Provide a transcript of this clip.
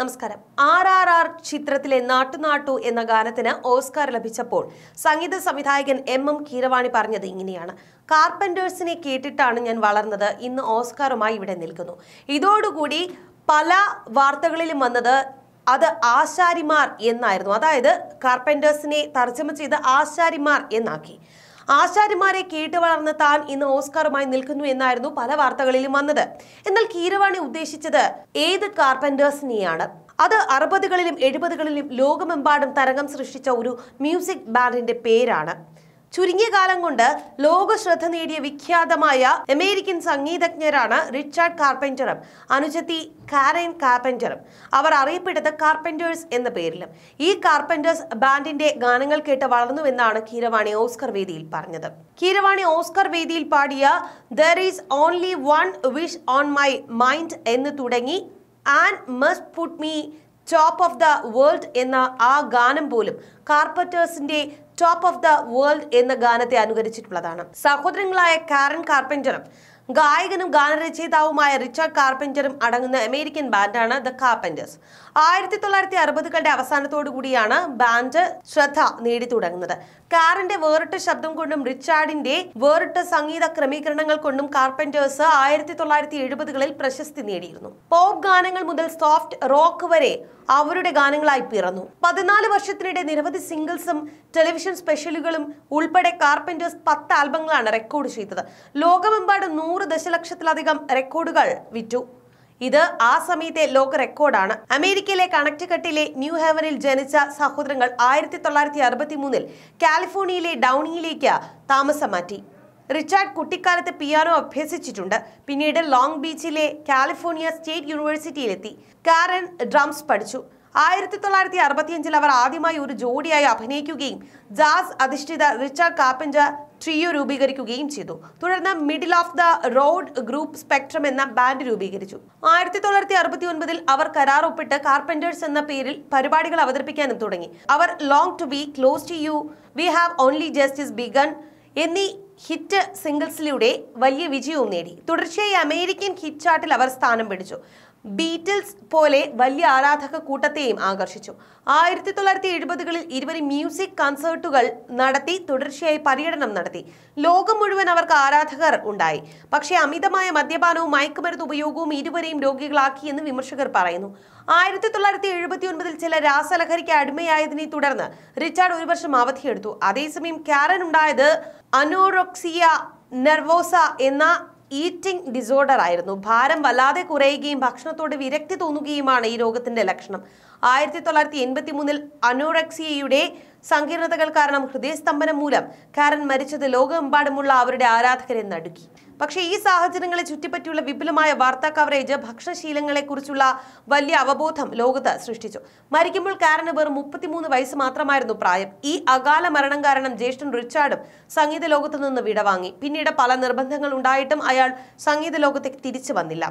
നമസ്കാരം R R R ചിത്രത്തിലെ നാട്ടുനാട്ടു എന്ന ഗാനത്തിന് ഓസ്കാർ ലഭിച്ചപ്പോൾ സംഗീത സംവിധായകൻ എം എം കീരവാണി പറഞ്ഞത് ഇങ്ങനെയാണ് കാർപ്പൻറ്റേഴ്സിനെ കേട്ടിട്ടാണ് ഞാൻ വളർന്നത് ഇന്ന് ഓസ്കാറുമായി ഇവിടെ നിൽക്കുന്നു ഇതോടുകൂടി പല വാർത്തകളിലും വന്നത് അത് ആശാരിമാർ എന്നായിരുന്നു അതായത് കാർപ്പൻറ്റേഴ്സിനെ തർജ്ജമ ചെയ്ത് ആശാരിമാർ എന്നാക്കി ആശാരിമാരെ കേട്ട് വളർന്ന് താൻ ഇന്ന് ഓസ്കാറുമായി നിൽക്കുന്നു എന്നായിരുന്നു പല വാർത്തകളിലും വന്നത് എന്നാൽ കീരവാണി ഉദ്ദേശിച്ചത് ഏത് കാർപ്പൻറ്റേഴ്സിനെയാണ് അത് അറുപതുകളിലും എഴുപതുകളിലും ലോകമെമ്പാടും തരംഗം സൃഷ്ടിച്ച ഒരു മ്യൂസിക് ബാൻഡിന്റെ പേരാണ് ചുരുങ്ങിയ കാലം കൊണ്ട് ലോക ശ്രദ്ധ നേടിയ വിഖ്യാതമായ അമേരിക്കൻ സംഗീതജ്ഞരാണ് റിച്ചാർഡ് കാർപ്പൻറ്ററും അനുജത്തി കാരൻ കാർപ്പൻറ്ററും അവർ അറിയപ്പെട്ടത് കാർപ്പൻറ്റേഴ്സ് എന്ന പേരിലും ഈ കാർപ്പൻറ്റേഴ്സ് ബാൻഡിന്റെ ഗാനങ്ങൾ കേട്ട് വളർന്നുവെന്നാണ് കീരവാണി ഓസ്കർ വേദിയിൽ പറഞ്ഞത് കീരവാണി ഓസ്കർ വേദിയിൽ പാടിയ there is only one wish on my mind എന്ന് തുടങ്ങി and must put me top of the world എന്ന ആ ഗാനം പോലും കാർപ്പറ്റേഴ്സിന്റെ ടോപ്പ് ഓഫ് ദ വേൾഡ് എന്ന ഗാനത്തെ അനുകരിച്ചിട്ടുള്ളതാണ് സഹോദരങ്ങളായ കാരൻ കാർപ്പൻറ്ററും ഗായകനും ഗാനരചയിതാവുമായ റിച്ചാർഡ് കാർപ്പൻറ്ററും അടങ്ങുന്ന അമേരിക്കൻ ബാൻഡാണ് ദ കാർപ്പൻറ്റേഴ്സ് ആയിരത്തി തൊള്ളായിരത്തി അറുപതുകളുടെ അവസാനത്തോടുകൂടിയാണ് കൂടിയാണ് ബാൻഡ് ശ്രദ്ധ നേടി തുടങ്ങുന്നത് കാറിന്റെ വേറിട്ട ശബ്ദം കൊണ്ടും റിച്ചാർഡിന്റെ വേറിട്ട സംഗീത ക്രമീകരണങ്ങൾ കൊണ്ടും കാർപ്പൻറ്റേഴ്സ് ആയിരത്തി തൊള്ളായിരത്തി എഴുപതുകളിൽ പ്രശസ്തി നേടിയിരുന്നു പോപ്പ് ഗാനങ്ങൾ മുതൽ സോഫ്റ്റ് റോക്ക് വരെ അവരുടെ ഗാനങ്ങളായി പിറന്നു പതിനാല് വർഷത്തിനിടെ നിരവധി സിംഗിൾസും ടെലിവിഷൻ സ്പെഷ്യലുകളും ഉൾപ്പെടെ കാർപ്പൻറ്റേഴ്സ് പത്ത് ആൽബങ്ങളാണ് റെക്കോർഡ് ചെയ്തത് ലോകമെമ്പാടും നൂറ് ദശലക്ഷത്തിലധികം റെക്കോർഡുകൾ വിറ്റു ഇത് ആ സമയത്തെ ലോക റെക്കോർഡാണ് അമേരിക്കയിലെ കണക്റ്റിക്കട്ടിലെ ന്യൂ ഹെവനിൽ ജനിച്ച സഹോദരങ്ങൾ ആയിരത്തി തൊള്ളായിരത്തി അറുപത്തി മൂന്നിൽ കാലിഫോർണിയയിലെ ഡൗണിയിലേക്ക് താമസം മാറ്റി റിച്ചാർഡ് കുട്ടിക്കാലത്ത് പിയാനോ അഭ്യസിച്ചിട്ടുണ്ട് പിന്നീട് ലോങ് ബീച്ചിലെ കാലിഫോർണിയ സ്റ്റേറ്റ് യൂണിവേഴ്സിറ്റിയിലെത്തി കാരൻ ഡ്രംസ് പഠിച്ചു ആയിരത്തി തൊള്ളായിരത്തി അറുപത്തിയഞ്ചിൽ അവർ ആദ്യമായി ഒരു ജോഡിയായി അഭിനയിക്കുകയും ജാസ് അധിഷ്ഠിത റിച്ചാർഡ് കാപ്പൻജർ ട്രിയോ രൂപീകരിക്കുകയും ചെയ്തു തുടർന്ന് middle of the road group spectrum എന്ന ബാൻഡ് രൂപീകരിച്ചു ആയിരത്തി തൊള്ളായിരത്തി അറുപത്തി ഒൻപതിൽ അവർ കരാർ ഒപ്പിട്ട് കാർപ്പൻറ്റേഴ്സ് എന്ന പേരിൽ പരിപാടികൾ അവതരിപ്പിക്കാനും തുടങ്ങി അവർ long to be close to you we have only justice begun എന്നീ ഹിറ്റ് സിംഗിൾസിലൂടെ വലിയ വിജയവും നേടി തുടർച്ചയായി അമേരിക്കൻ ഹിറ്റ് ചാർട്ടിൽ അവർ സ്ഥാനം പിടിച്ചു ബീറ്റിൽസ് പോലെ വലിയ ആരാധക കൂട്ടത്തെയും ആകർഷിച്ചു ആയിരത്തി തൊള്ളായിരത്തി എഴുപതുകളിൽ ഇരുവരും മ്യൂസിക് കൺസേർട്ടുകൾ നടത്തി തുടർച്ചയായി പര്യടനം നടത്തി ലോകം മുഴുവൻ അവർക്ക് ആരാധകർ ഉണ്ടായി പക്ഷേ അമിതമായ മദ്യപാനവും മയക്കുമരുന്ന് ഉപയോഗവും ഇരുവരെയും രോഗികളാക്കി എന്ന് വിമർശകർ പറയുന്നു ആയിരത്തി തൊള്ളായിരത്തി എഴുപത്തി ഒൻപതിൽ ചില രാസലഹരിക്ക് അടിമയായതിനെ തുടർന്ന് റിച്ചാർഡ് ഒരു വർഷം അവധിയെടുത്തു അതേസമയം ക്യാരൻ ഉണ്ടായത് അനോറോക്സിയ നെർവോസ എന്ന ഈറ്റിംഗ് ഡിസോർഡർ ആയിരുന്നു ഭാരം വല്ലാതെ കുറയുകയും ഭക്ഷണത്തോട് വിരക്തി തോന്നുകയുമാണ് ഈ രോഗത്തിന്റെ ലക്ഷണം ആയിരത്തി തൊള്ളായിരത്തി എൺപത്തി മൂന്നിൽ അനോറക്സിയയുടെ സങ്കീർണതകൾ കാരണം ഹൃദയസ്തംഭനം മൂലം കാരൻ മരിച്ചത് ലോകമെമ്പാടുമുള്ള അവരുടെ ആരാധകരെ നടുക്കി പക്ഷേ ഈ സാഹചര്യങ്ങളെ ചുറ്റിപ്പറ്റിയുള്ള വിപുലമായ വാർത്താ കവറേജ് ഭക്ഷണശീലങ്ങളെക്കുറിച്ചുള്ള വലിയ അവബോധം ലോകത്ത് സൃഷ്ടിച്ചു മരിക്കുമ്പോൾ കാരണം വെറും മുപ്പത്തിമൂന്ന് വയസ്സ് മാത്രമായിരുന്നു പ്രായം ഈ അകാല മരണം കാരണം ജ്യേഷ്ഠൻ റിച്ചാർഡും സംഗീത ലോകത്തു നിന്ന് വിടവാങ്ങി പിന്നീട് പല നിർബന്ധങ്ങൾ ഉണ്ടായിട്ടും അയാൾ സംഗീത ലോകത്തേക്ക് തിരിച്ചു വന്നില്ല